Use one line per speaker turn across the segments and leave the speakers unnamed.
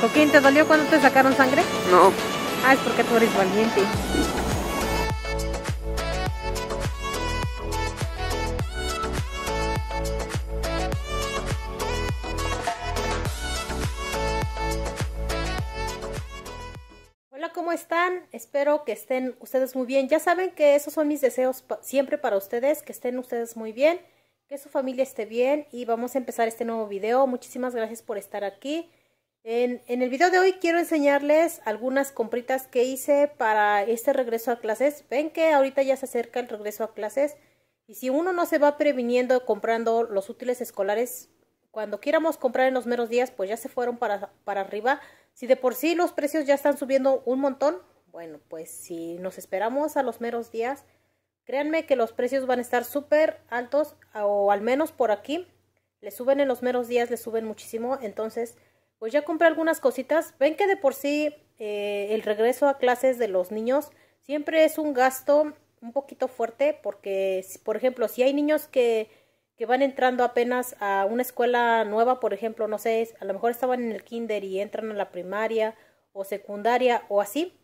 Coquín, ¿te dolió cuando te sacaron sangre? No. Ah, es porque tú eres valiente. Hola, ¿cómo están? Espero que estén ustedes muy bien. Ya saben que esos son mis deseos siempre para ustedes, que estén ustedes muy bien, que su familia esté bien y vamos a empezar este nuevo video. Muchísimas gracias por estar aquí. En, el video de hoy quiero enseñarles algunas compritas que hice para este regreso a clases. Ven que ahorita ya se acerca el regreso a clases y si uno no se va previniendo comprando los útiles escolares, cuando quieramos comprar en los meros días, pues ya se fueron para, para arriba. Si de por sí los precios ya están subiendo un montón, bueno, pues si nos esperamos a los meros días, créanme que los precios van a estar súper altos o al menos por aquí. Le suben en los meros días, le suben muchísimo, entonces pues ya compré algunas cositas. Ven que de por sí eh, el regreso a clases de los niños siempre es un gasto un poquito fuerte porque, por ejemplo, si hay niños que, que van entrando apenas a una escuela nueva, por ejemplo, no sé, a lo mejor estaban en el kinder y entran a la primaria o secundaria o así,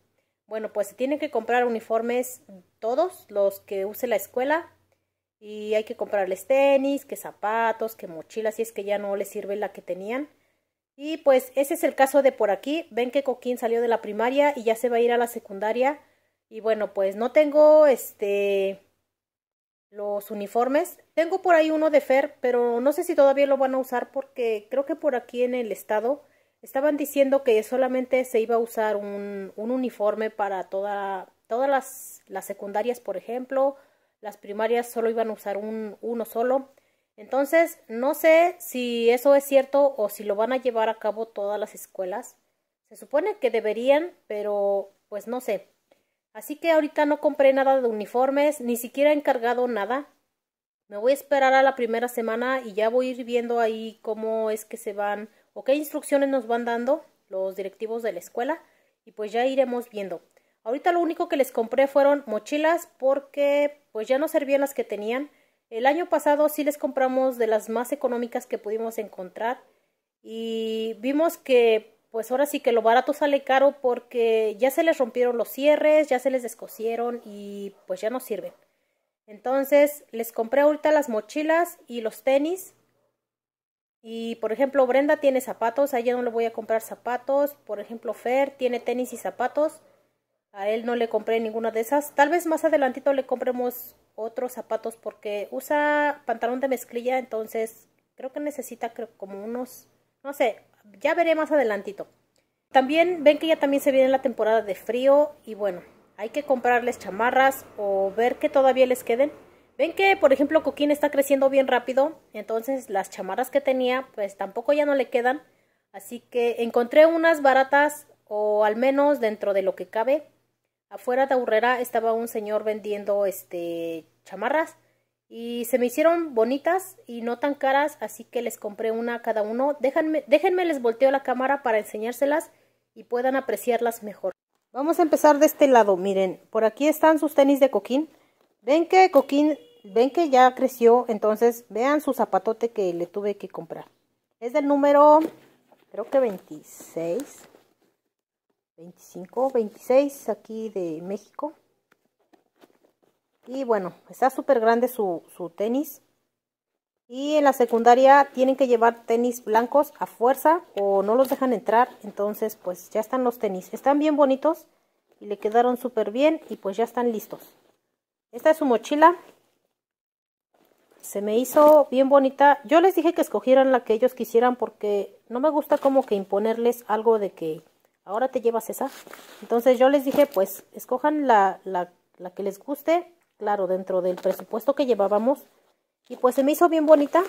bueno, pues se tienen que comprar uniformes todos los que use la escuela y hay que comprarles tenis, que zapatos, que mochilas, si es que ya no les sirve la que tenían. Y pues ese es el caso de por aquí. Ven que Coquín salió de la primaria y ya se va a ir a la secundaria. Y bueno, pues no tengo este los uniformes. Tengo por ahí uno de Fer, pero no sé si todavía lo van a usar porque creo que por aquí en el estado estaban diciendo que solamente se iba a usar un, un uniforme para toda, todas las, las, secundarias, por ejemplo. Las primarias solo iban a usar un, uno solo. Entonces, no sé si eso es cierto o si lo van a llevar a cabo todas las escuelas. Se supone que deberían, pero pues no sé. Así que ahorita no compré nada de uniformes, ni siquiera he encargado nada. Me voy a esperar a la primera semana y ya voy a ir viendo ahí cómo es que se van o qué instrucciones nos van dando los directivos de la escuela y pues ya iremos viendo. Ahorita lo único que les compré fueron mochilas porque pues ya no servían las que tenían el año pasado sí les compramos de las más económicas que pudimos encontrar y vimos que pues ahora sí que lo barato sale caro porque ya se les rompieron los cierres, ya se les descosieron y pues ya no sirven. Entonces les compré ahorita las mochilas y los tenis. Y por ejemplo Brenda tiene zapatos, a ella no le voy a comprar zapatos. Por ejemplo Fer tiene tenis y zapatos. A él no le compré ninguna de esas. Tal vez más adelantito le compremos otros zapatos porque usa pantalón de mezclilla, entonces creo que necesita como unos, no sé, ya veré más adelantito. También ven que ya también se viene la temporada de frío y bueno, hay que comprarles chamarras o ver que todavía les queden. Ven que, por ejemplo, Coquín está creciendo bien rápido, entonces las chamarras que tenía pues tampoco ya no le quedan. Así que encontré unas baratas o al menos dentro de lo que cabe afuera de Aurrera estaba un señor vendiendo este chamarras y se me hicieron bonitas y no tan caras, así que les compré una a cada uno. Déjenme, déjenme les volteo la cámara para enseñárselas y puedan apreciarlas mejor. Vamos a empezar de este lado, miren, por aquí están sus tenis de coquín. Ven que coquín, ven que ya creció, entonces vean su zapatote que le tuve que comprar. Es del número, creo que 26. 25, 26 aquí de México. Y bueno, está súper grande su, tenis. Y en la secundaria tienen que llevar tenis blancos a fuerza o no los dejan entrar. Entonces pues ya están los tenis. Están bien bonitos y le quedaron súper bien y pues ya están listos. Esta es su mochila. Se me hizo bien bonita. Yo les dije que escogieran la que ellos quisieran porque no me gusta como que imponerles algo de que ahora te llevas esa. Entonces yo les dije, pues, escojan la, la, que les guste, claro, dentro del presupuesto que llevábamos. Y pues se me hizo bien bonita.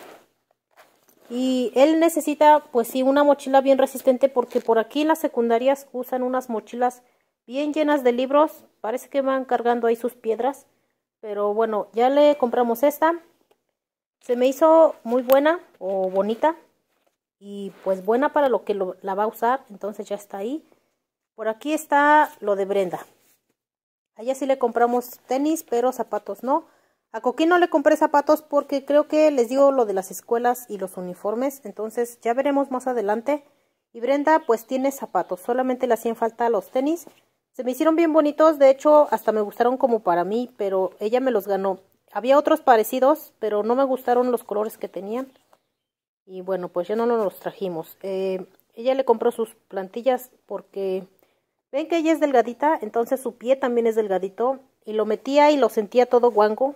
Y él necesita, pues sí, una mochila bien resistente porque por aquí las secundarias usan unas mochilas bien llenas de libros. Parece que van cargando ahí sus piedras. Pero bueno, ya le compramos esta. Se me hizo muy buena o bonita y pues buena para lo que la va a usar, entonces ya está ahí. Por aquí está lo de Brenda. A sí le compramos tenis, pero zapatos no. A Coquín no le compré zapatos porque creo que les digo lo de las escuelas y los uniformes, entonces ya veremos más adelante. Y Brenda pues tiene zapatos, solamente le hacían falta los tenis. Se me hicieron bien bonitos, de hecho hasta me gustaron como para mí, pero ella me los ganó. Había otros parecidos, pero no me gustaron los colores que tenían y bueno, pues ya no nos los trajimos. Eh, ella le compró sus plantillas porque ven que ella es delgadita, entonces su pie también es delgadito y lo metía y lo sentía todo guango.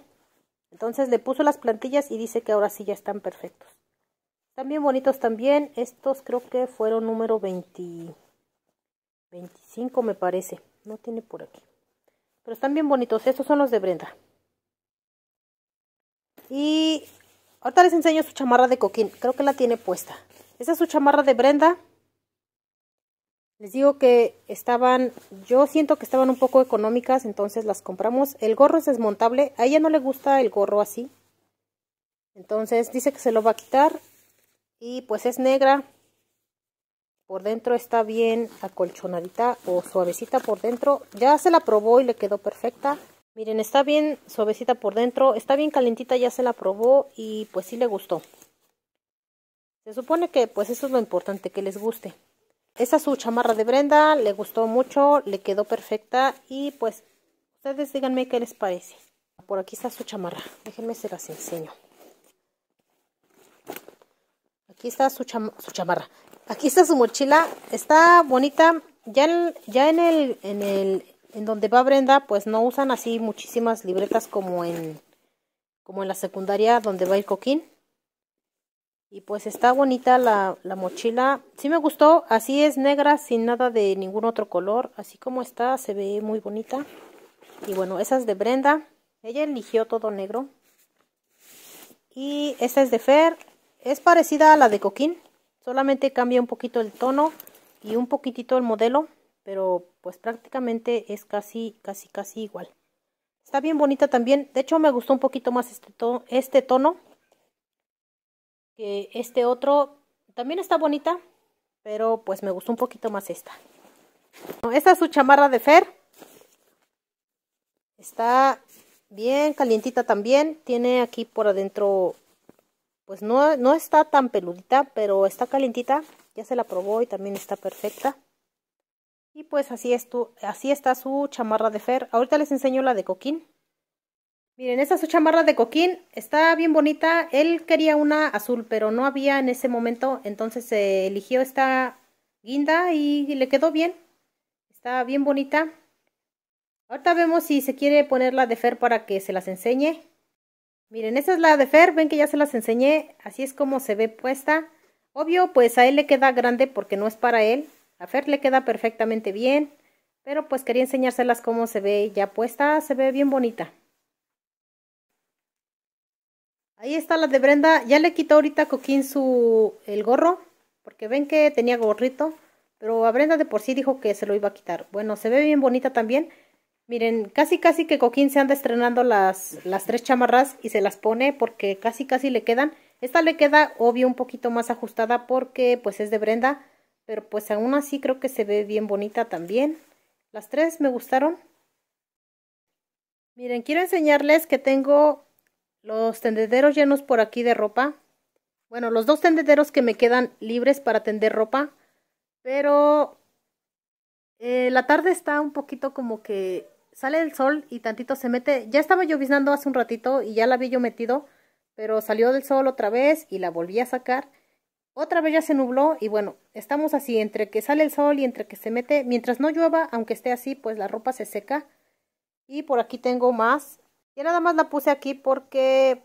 Entonces le puso las plantillas y dice que ahora sí ya están perfectos. Están bien bonitos también, estos creo que fueron número 20, 25 me parece, no tiene por aquí. Pero están bien bonitos, estos son los de Brenda. Y Ahorita les enseño su chamarra de coquín. Creo que la tiene puesta. Esa es su chamarra de Brenda. Les digo que estaban, yo siento que estaban un poco económicas, entonces las compramos. El gorro es desmontable. A ella no le gusta el gorro así. Entonces dice que se lo va a quitar. Y pues es negra. Por dentro está bien acolchonadita o suavecita por dentro. Ya se la probó y le quedó perfecta. Miren, está bien suavecita por dentro, está bien calentita, ya se la probó y pues sí le gustó. Se supone que pues eso es lo importante, que les guste. Esa es su chamarra de Brenda, le gustó mucho, le quedó perfecta y pues ustedes díganme qué les parece. Por aquí está su chamarra, déjenme se las enseño. Aquí está su, su chamarra, aquí está su mochila, está bonita. Ya, ya en, el, en, el, en donde va Brenda, pues no usan así muchísimas libretas como en, como en la secundaria donde va el coquín. Y pues está bonita la, la mochila. Sí me gustó, así es negra, sin nada de ningún otro color. Así como está, se ve muy bonita. Y bueno, esa es de Brenda. Ella eligió todo negro. Y esta es de Fer. Es parecida a la de Coquín. Solamente cambia un poquito el tono y un poquitito el modelo pero pues prácticamente es casi, casi, casi igual. Está bien bonita también. De hecho, me gustó un poquito más este tono, este tono que este otro. También está bonita, pero pues me gustó un poquito más esta. Esta es su chamarra de Fer. Está bien calientita también. Tiene aquí por adentro, pues no, no está tan peludita, pero está calientita. Ya se la probó y también está perfecta. Y pues así, es así está su chamarra de fer. Ahorita les enseño la de coquín. Miren, esa es su chamarra de coquín. Está bien bonita. Él quería una azul, pero no había en ese momento. Entonces se eligió esta guinda y le quedó bien. Está bien bonita. Ahorita vemos si se quiere poner la de Fer para que se las enseñe. Miren, esa es la de Fer. Ven que ya se las enseñé. Así es como se ve puesta. Obvio, pues a él le queda grande porque no es para él. A Fer le queda perfectamente bien, pero pues quería enseñárselas cómo se ve ya puesta, se ve bien bonita. Ahí está la de Brenda, ya le quitó ahorita a Coquín su, el gorro, porque ven que tenía gorrito, pero a Brenda de por sí dijo que se lo iba a quitar. Bueno, se ve bien bonita también. Miren, casi casi que Coquín se anda estrenando las, las tres chamarras y se las pone porque casi casi le quedan. Esta le queda obvio un poquito más ajustada porque pues es de Brenda, pero pues aún así creo que se ve bien bonita también. Las tres me gustaron. Miren, quiero enseñarles que tengo los tendederos llenos por aquí de ropa. Bueno, los dos tendederos que me quedan libres para tender ropa. Pero eh, la tarde está un poquito como que sale el sol y tantito se mete. Ya estaba lloviznando hace un ratito y ya la había yo metido. Pero salió del sol otra vez y la volví a sacar. Otra vez ya se nubló y bueno, estamos así, entre que sale el sol y entre que se mete, mientras no llueva, aunque esté así, pues la ropa se seca. Y por aquí tengo más. Ya nada más la puse aquí porque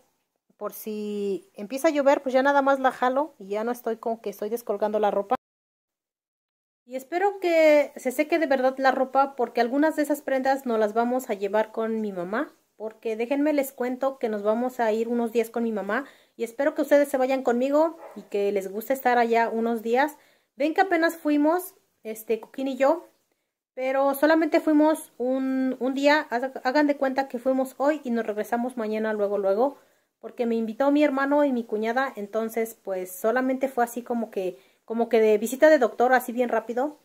por si empieza a llover, pues ya nada más la jalo y ya no estoy como que estoy descolgando la ropa. Y espero que se seque de verdad la ropa porque algunas de esas prendas no las vamos a llevar con mi mamá porque déjenme les cuento que nos vamos a ir unos días con mi mamá y espero que ustedes se vayan conmigo y que les guste estar allá unos días. Ven que apenas fuimos, este, Coquín y yo, pero solamente fuimos un, un día, hagan de cuenta que fuimos hoy y nos regresamos mañana luego, luego, porque me invitó mi hermano y mi cuñada, entonces pues solamente fue así como que, como que de visita de doctor, así bien rápido,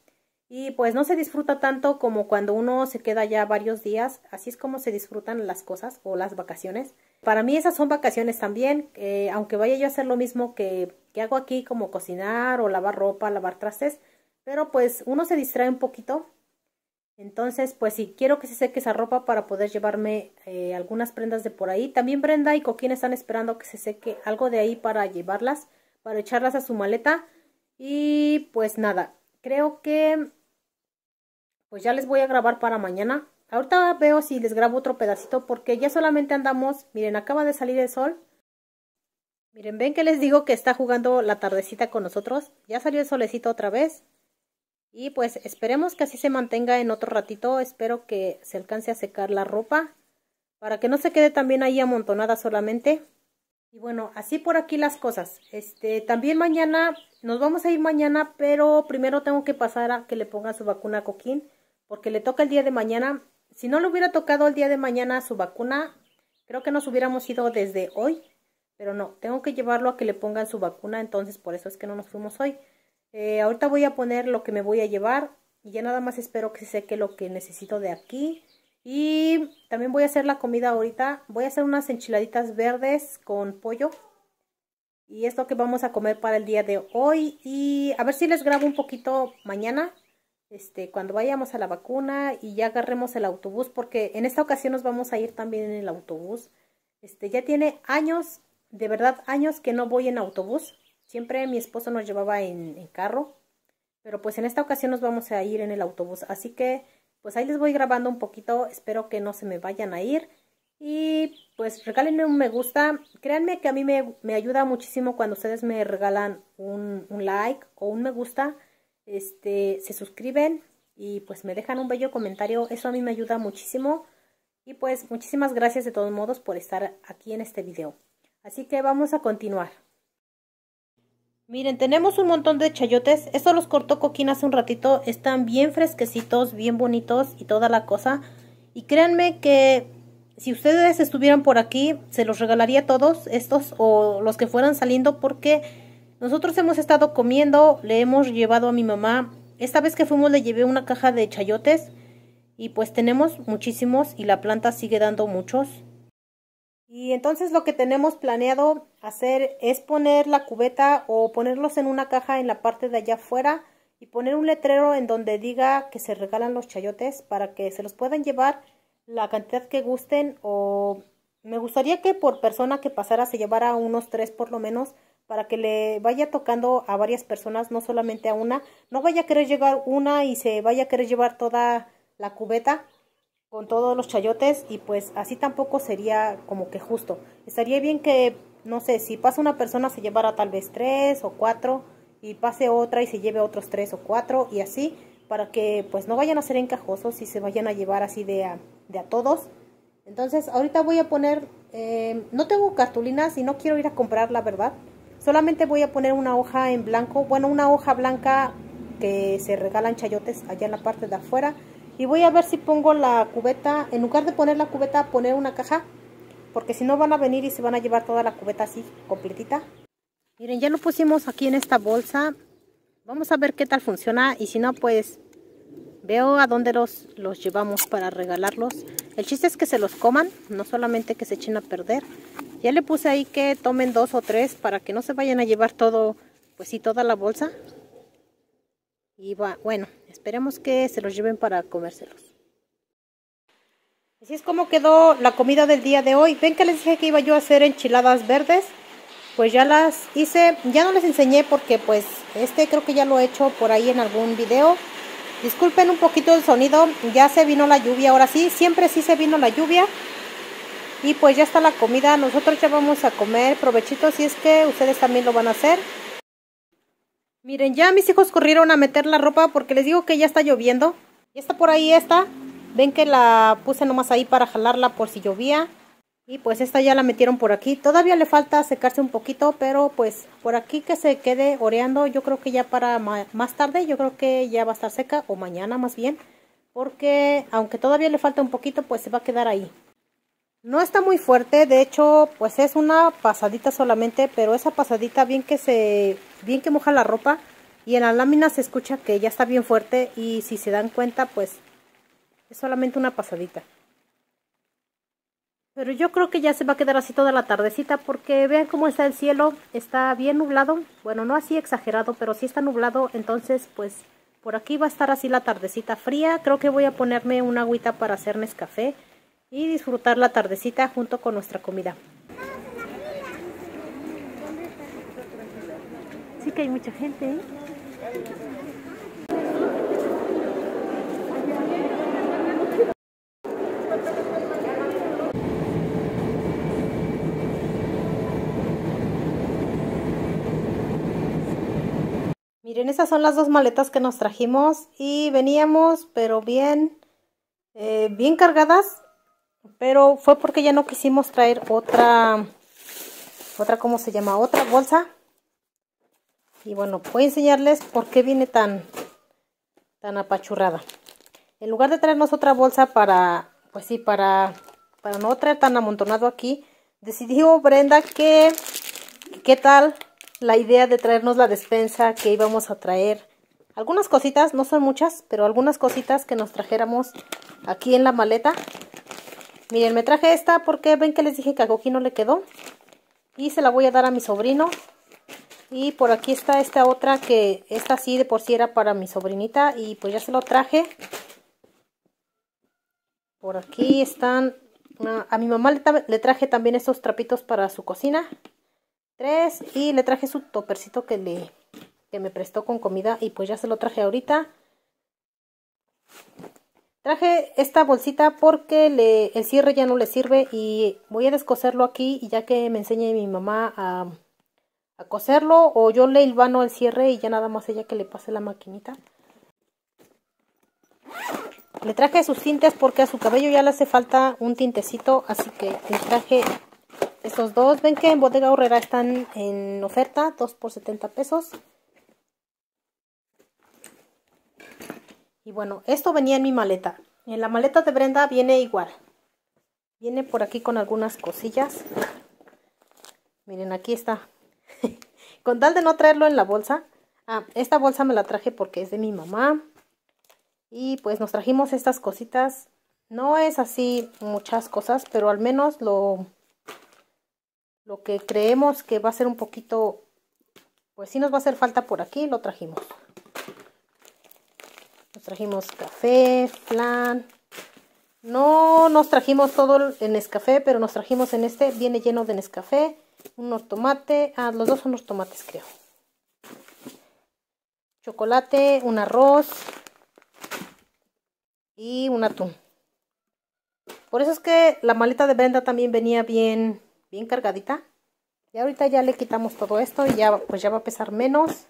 y pues no se disfruta tanto como cuando uno se queda ya varios días. Así es como se disfrutan las cosas o las vacaciones. Para mí esas son vacaciones también. Eh, aunque vaya yo a hacer lo mismo que, que hago aquí, como cocinar o lavar ropa, lavar trastes. Pero pues uno se distrae un poquito entonces, pues sí, quiero que se seque esa ropa para poder llevarme eh, algunas prendas de por ahí. También Brenda y Coquín están esperando que se seque algo de ahí para llevarlas, para echarlas a su maleta. Y pues nada, creo que pues ya les voy a grabar para mañana. Ahorita veo si les grabo otro pedacito porque ya solamente andamos, miren, acaba de salir el sol. Miren, ven que les digo que está jugando la tardecita con nosotros. Ya salió el solecito otra vez. Y pues esperemos que así se mantenga en otro ratito. Espero que se alcance a secar la ropa para que no se quede también ahí amontonada solamente. Y bueno, así por aquí las cosas. Este, también mañana, nos vamos a ir mañana, pero primero tengo que pasar a que le ponga su vacuna a Coquín porque le toca el día de mañana. Si no le hubiera tocado el día de mañana su vacuna, creo que nos hubiéramos ido desde hoy, pero no, tengo que llevarlo a que le pongan su vacuna, entonces por eso es que no nos fuimos hoy. Eh, ahorita voy a poner lo que me voy a llevar y ya nada más espero que se seque lo que necesito de aquí. Y también voy a hacer la comida ahorita. Voy a hacer unas enchiladitas verdes con pollo. Y esto que vamos a comer para el día de hoy. Y a ver si les grabo un poquito mañana este, cuando vayamos a la vacuna y ya agarremos el autobús, porque en esta ocasión nos vamos a ir también en el autobús. Este, ya tiene años, de verdad años que no voy en autobús. Siempre mi esposo nos llevaba en, carro, pero pues en esta ocasión nos vamos a ir en el autobús. Así que pues ahí les voy grabando un poquito, espero que no se me vayan a ir. Y pues regálenme un me gusta. Créanme que a mí me, ayuda muchísimo cuando ustedes me regalan un, un like o un me gusta este, se suscriben y pues me dejan un bello comentario. Eso a mí me ayuda muchísimo. Y pues muchísimas gracias de todos modos por estar aquí en este video. Así que vamos a continuar. Miren, tenemos un montón de chayotes. Estos los cortó Coquín hace un ratito. Están bien fresquecitos, bien bonitos y toda la cosa. Y créanme que si ustedes estuvieran por aquí, se los regalaría todos estos o los que fueran saliendo porque nosotros hemos estado comiendo, le hemos llevado a mi mamá. Esta vez que fuimos le llevé una caja de chayotes y pues tenemos muchísimos y la planta sigue dando muchos. Y entonces lo que tenemos planeado hacer es poner la cubeta o ponerlos en una caja en la parte de allá afuera y poner un letrero en donde diga que se regalan los chayotes para que se los puedan llevar la cantidad que gusten o me gustaría que por persona que pasara se llevara unos tres por lo menos para que le vaya tocando a varias personas, no solamente a una. No vaya a querer llegar una y se vaya a querer llevar toda la cubeta con todos los chayotes y pues así tampoco sería como que justo. Estaría bien que, no sé, si pasa una persona se llevara tal vez tres o cuatro y pase otra y se lleve otros tres o cuatro y así para que pues no vayan a ser encajosos y se vayan a llevar así de a, de a todos. Entonces ahorita voy a poner, eh, no tengo cartulinas y no quiero ir a comprar la verdad. Solamente voy a poner una hoja en blanco, bueno, una hoja blanca que se regalan chayotes allá en la parte de afuera. Y voy a ver si pongo la cubeta, en lugar de poner la cubeta, poner una caja. Porque si no van a venir y se van a llevar toda la cubeta así, completita. Miren, ya lo pusimos aquí en esta bolsa. Vamos a ver qué tal funciona y si no, pues veo a dónde los, los llevamos para regalarlos. El chiste es que se los coman, no solamente que se echen a perder. Ya le puse ahí que tomen dos o tres para que no se vayan a llevar todo, pues sí, toda la bolsa. Y va, bueno, esperemos que se los lleven para comérselos. Así es como quedó la comida del día de hoy. Ven que les dije que iba yo a hacer enchiladas verdes. Pues ya las hice, ya no les enseñé porque pues este creo que ya lo he hecho por ahí en algún video. Disculpen un poquito el sonido, ya se vino la lluvia, ahora sí, siempre sí se vino la lluvia. Y pues ya está la comida, nosotros ya vamos a comer, provechito si es que ustedes también lo van a hacer. Miren, ya mis hijos corrieron a meter la ropa porque les digo que ya está lloviendo. y está por ahí esta. Ven que la puse nomás ahí para jalarla por si llovía. Y pues esta ya la metieron por aquí. Todavía le falta secarse un poquito, pero pues por aquí que se quede oreando. Yo creo que ya para más tarde, yo creo que ya va a estar seca o mañana más bien. Porque aunque todavía le falta un poquito, pues se va a quedar ahí. No está muy fuerte, de hecho, pues es una pasadita solamente, pero esa pasadita bien que se bien que moja la ropa y en la lámina se escucha que ya está bien fuerte y si se dan cuenta, pues es solamente una pasadita. Pero yo creo que ya se va a quedar así toda la tardecita porque vean cómo está el cielo, está bien nublado, bueno, no así exagerado, pero sí está nublado, entonces pues por aquí va a estar así la tardecita fría, creo que voy a ponerme una agüita para hacerme café y disfrutar la tardecita junto con nuestra comida. Sí que hay mucha gente, ¿eh? Miren, esas son las dos maletas que nos trajimos y veníamos, pero bien, eh, bien cargadas pero fue porque ya no quisimos traer otra, otra, ¿cómo se llama? Otra bolsa. Y bueno, voy a enseñarles por qué viene tan, tan apachurrada. En lugar de traernos otra bolsa para, pues sí, para, para no traer tan amontonado aquí, decidió oh, Brenda que, qué tal la idea de traernos la despensa que íbamos a traer. Algunas cositas, no son muchas, pero algunas cositas que nos trajéramos aquí en la maleta Miren, me traje esta porque ven que les dije que a Goki no le quedó. Y se la voy a dar a mi sobrino. Y por aquí está esta otra que esta sí de por sí era para mi sobrinita. Y pues ya se lo traje. Por aquí están... A mi mamá le, traje también estos trapitos para su cocina. Tres. Y le traje su topercito que, le, que me prestó con comida. Y pues ya se lo traje ahorita. Traje esta bolsita porque le, el cierre ya no le sirve y voy a descoserlo aquí y ya que me enseñe mi mamá a, coserlo o yo le hilvano el cierre y ya nada más ella que le pase la maquinita. Le traje sus tintes porque a su cabello ya le hace falta un tintecito, así que le traje estos dos. Ven que en Bodega Horrera están en oferta, dos por 70 pesos. Y bueno, esto venía en mi maleta. En la maleta de Brenda viene igual. Viene por aquí con algunas cosillas. Miren, aquí está. con tal de no traerlo en la bolsa. Ah, esta bolsa me la traje porque es de mi mamá. Y pues nos trajimos estas cositas. No es así muchas cosas, pero al menos lo, lo que creemos que va a ser un poquito... Pues sí nos va a hacer falta por aquí, lo trajimos trajimos café, flan. No nos trajimos todo en Nescafé, pero nos trajimos en este. Viene lleno de Nescafé. unos tomate. Ah, los dos son los tomates, creo. Chocolate, un arroz y un atún. Por eso es que la maleta de venda también venía bien, bien cargadita. Y ahorita ya le quitamos todo esto y ya, pues ya va a pesar menos.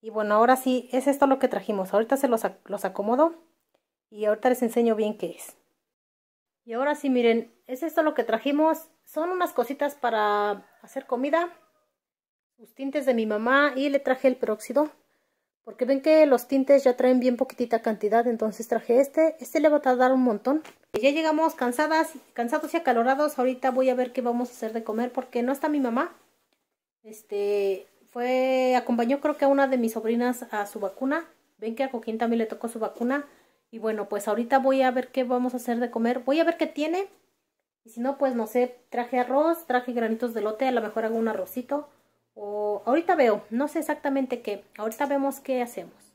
Y bueno, ahora sí, es esto lo que trajimos. Ahorita se los, los acomodo y ahorita les enseño bien qué es. Y ahora sí, miren, es esto lo que trajimos. Son unas cositas para hacer comida. Los tintes de mi mamá y le traje el peróxido. Porque ven que los tintes ya traen bien poquitita cantidad, entonces traje este. Este le va a tardar un montón. Ya llegamos cansadas, cansados y acalorados. Ahorita voy a ver qué vamos a hacer de comer porque no está mi mamá. Este, fue, acompañó creo que a una de mis sobrinas a su vacuna. Ven que a Coquín también le tocó su vacuna. Y bueno, pues ahorita voy a ver qué vamos a hacer de comer. Voy a ver qué tiene. Y si no, pues no sé, traje arroz, traje granitos de lote, a lo mejor hago un arrocito. O ahorita veo, no sé exactamente qué. Ahorita vemos qué hacemos.